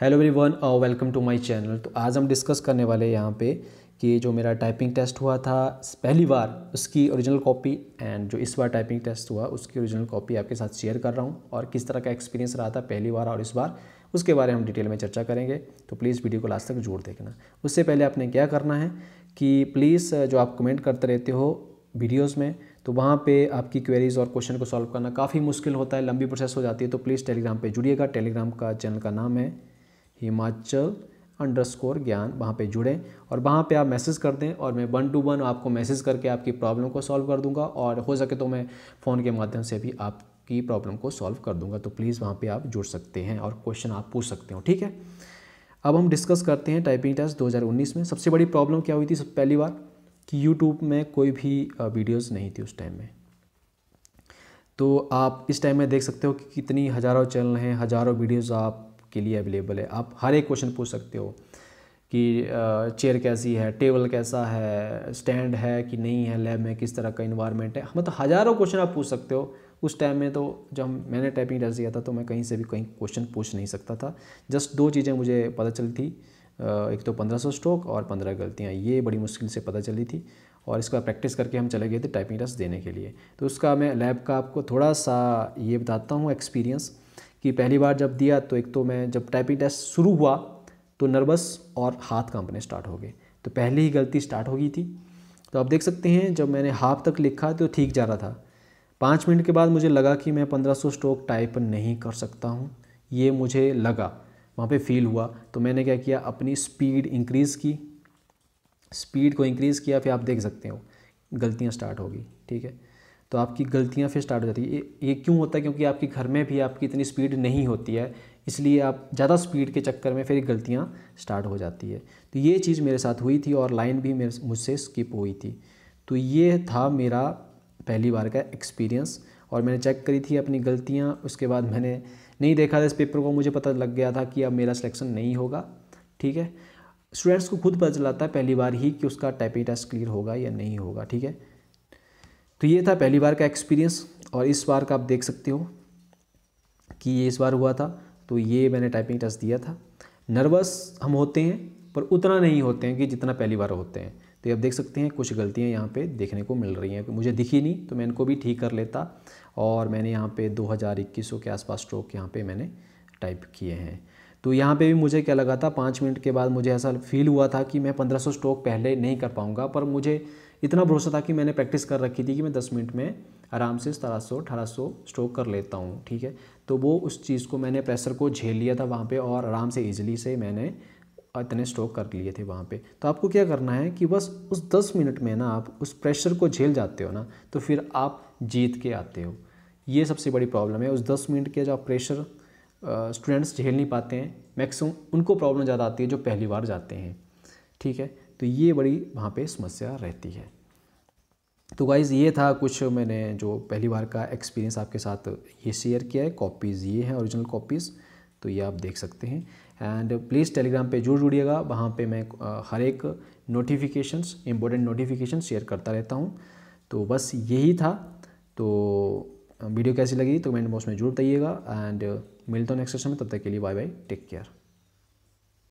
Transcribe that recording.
hello everyone welcome to my channel तो आज हम डिस्कस करने वाले यहाँ पे कि जो मेरा टाइपिंग टेस्ट हुआ था पहली बार उसकी ओरिजिनल कॉपी एंड जो इस बार टाइपिंग टेस्ट हुआ उसकी ओरिजिनल कॉपी आपके साथ शेयर कर रहा हूँ और किस तरह का एक्सपीरियंस रहा था पहली बार और इस बार उसके बारे में हम डिटेल में चर्चा करेंगे तो प्लीज़ वीडियो को लास्ट तक जोर देखना उससे पहले आपने क्या करना है कि प्लीज़ uh, जो आप कमेंट करते रहते हो वीडियोज़ में तो वहाँ पे आपकी क्वेरीज़ और क्वेश्चन को सॉल्व करना काफ़ी मुश्किल होता है लंबी प्रोसेस हो जाती है तो प्लीज़ टेलीग्राम पे जुड़िएगा टेलीग्राम का चैनल का नाम है हिमाचल अंडर स्कोर ज्ञान वहाँ पे जुड़ें और वहाँ पे आप मैसेज कर दें और मैं वन टू वन आपको मैसेज करके आपकी प्रॉब्लम को सॉल्व कर दूंगा और हो सके तो मैं फ़ोन के माध्यम से भी आपकी प्रॉब्लम को सॉल्व कर दूंगा तो प्लीज़ वहाँ पे आप जुड़ सकते हैं और क्वेश्चन आप पूछ सकते हो ठीक है अब हम डिस्कस करते हैं टाइपिंग टेस्ट 2019 में सबसे बड़ी प्रॉब्लम क्या हुई थी सब पहली बार कि यूट्यूब में कोई भी वीडियोस नहीं थी उस टाइम में तो आप इस टाइम में देख सकते हो कि कितनी हज़ारों चैनल हैं हज़ारों वीडियोज़ आप के लिए अवेलेबल है आप हर एक क्वेश्चन पूछ सकते हो कि चेयर कैसी है टेबल कैसा है स्टैंड है कि नहीं है लैब में किस तरह का इन्वायरमेंट है मतलब हज़ारों क्वेश्चन आप पूछ सकते हो उस टाइम में तो जब मैंने टाइपिंग टेस्ट दिया था तो मैं कहीं से भी कहीं क्वेश्चन पूछ नहीं सकता था जस्ट दो चीज़ें मुझे पता चली थी एक तो पंद्रह सौ स्ट्रोक और पंद्रह गलतियाँ ये बड़ी मुश्किल से पता चली थी और इसका प्रैक्टिस करके हम चले गए थे टाइपिंग टेस्ट देने के लिए तो उसका मैं लैब का आपको थोड़ा सा ये बताता हूँ एक्सपीरियंस कि पहली बार जब दिया तो एक तो मैं जब टाइपिंग टेस्ट शुरू हुआ तो नर्वस और हाथ कांपने स्टार्ट हो गए तो पहली ही गलती स्टार्ट हो गई थी तो आप देख सकते हैं जब मैंने हाफ तक लिखा तो ठीक जा रहा था पाँच मिनट के बाद मुझे लगा कि मैं पंद्रह सौ स्ट्रोक टाइप नहीं कर सकता हूँ ये मुझे लगा वहाँ पे फील हुआ तो मैंने क्या किया अपनी स्पीड इंक्रीज़ की स्पीड को इंक्रीज़ किया फिर आप देख सकते हो गलतियाँ स्टार्ट होगी ठीक है तो आपकी गलतियाँ फिर स्टार्ट हो जाती है ये, ये क्यों होता है क्योंकि आपके घर में भी आपकी इतनी स्पीड नहीं होती है इसलिए आप ज़्यादा स्पीड के चक्कर में फिर गलतियाँ स्टार्ट हो जाती है तो ये चीज़ मेरे साथ हुई थी और लाइन भी मेरे मुझसे स्किप हुई थी तो ये था मेरा पहली बार का एक्सपीरियंस और मैंने चेक करी थी अपनी गलतियाँ उसके बाद मैंने नहीं देखा था इस पेपर को मुझे पता लग गया था कि अब मेरा सिलेक्शन नहीं होगा ठीक है स्टूडेंट्स को खुद पता चलाता है पहली बार ही कि उसका टाइपिंग टेस्ट क्लियर होगा या नहीं होगा ठीक है तो ये था पहली बार का एक्सपीरियंस और इस बार का आप देख सकते हो कि ये इस बार हुआ था तो ये मैंने टाइपिंग टेस्ट दिया था नर्वस हम होते हैं पर उतना नहीं होते हैं कि जितना पहली बार होते हैं तो आप देख सकते हैं कुछ गलतियां यहाँ पे देखने को मिल रही हैं मुझे दिखी नहीं तो मैं इनको भी ठीक कर लेता और मैंने यहाँ पे 2021 के आसपास स्ट्रोक यहाँ पे मैंने टाइप किए हैं तो यहाँ पे भी मुझे क्या लगा था पाँच मिनट के बाद मुझे ऐसा फील हुआ था कि मैं सौ स्ट्रोक पहले नहीं कर पाऊँगा पर मुझे इतना भरोसा था कि मैंने प्रैक्टिस कर रखी थी कि मैं दस मिनट में आराम से सतारह सौ अठारह सौ स्ट्रोक कर लेता हूँ ठीक है तो वो उस चीज़ को मैंने प्रेशर को झेल लिया था वहाँ पर और आराम से ईजिली से मैंने इतने स्ट्रोक कर लिए थे वहाँ पे तो आपको क्या करना है कि बस उस दस मिनट में ना आप उस प्रेशर को झेल जाते हो ना तो फिर आप जीत के आते हो ये सबसे बड़ी प्रॉब्लम है उस दस मिनट के जो प्रेशर स्टूडेंट्स झेल नहीं पाते हैं मैक्सिमम उनको प्रॉब्लम ज़्यादा आती है जो पहली बार जाते हैं ठीक है तो ये बड़ी वहाँ पे समस्या रहती है तो गाइज़ ये था कुछ मैंने जो पहली बार का एक्सपीरियंस आपके साथ ये शेयर किया है कॉपीज़ ये हैं ओरिजिनल कॉपीज़ तो ये आप देख सकते हैं एंड प्लीज़ टेलीग्राम पे जरूर जुड़िएगा वहाँ पे मैं हर एक नोटिफिकेशंस इंपॉर्टेंट नोटिफिकेशन शेयर करता रहता हूँ तो बस यही था तो वीडियो कैसी लगी तो कमेंट बॉक्स में जरूर बताइएगा एंड मिलता हूँ नेक्स्ट सेशन में तब तक के लिए बाय बाय टेक केयर